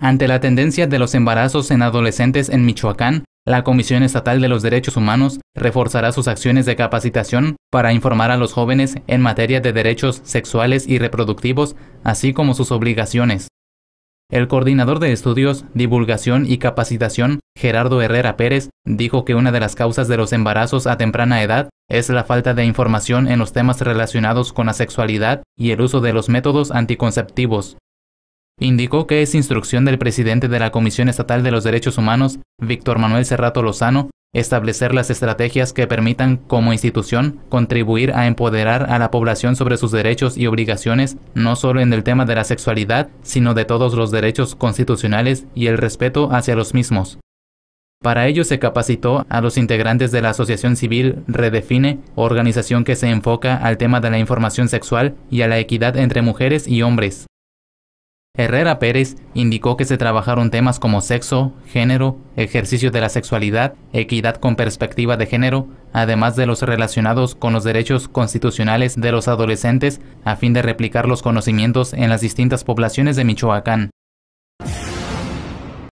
Ante la tendencia de los embarazos en adolescentes en Michoacán, la Comisión Estatal de los Derechos Humanos reforzará sus acciones de capacitación para informar a los jóvenes en materia de derechos sexuales y reproductivos, así como sus obligaciones. El coordinador de estudios, divulgación y capacitación, Gerardo Herrera Pérez, dijo que una de las causas de los embarazos a temprana edad es la falta de información en los temas relacionados con la sexualidad y el uso de los métodos anticonceptivos. Indicó que es instrucción del presidente de la Comisión Estatal de los Derechos Humanos, Víctor Manuel Serrato Lozano, establecer las estrategias que permitan como institución contribuir a empoderar a la población sobre sus derechos y obligaciones, no solo en el tema de la sexualidad, sino de todos los derechos constitucionales y el respeto hacia los mismos. Para ello se capacitó a los integrantes de la Asociación Civil Redefine, organización que se enfoca al tema de la información sexual y a la equidad entre mujeres y hombres. Herrera Pérez indicó que se trabajaron temas como sexo, género, ejercicio de la sexualidad, equidad con perspectiva de género, además de los relacionados con los derechos constitucionales de los adolescentes, a fin de replicar los conocimientos en las distintas poblaciones de Michoacán.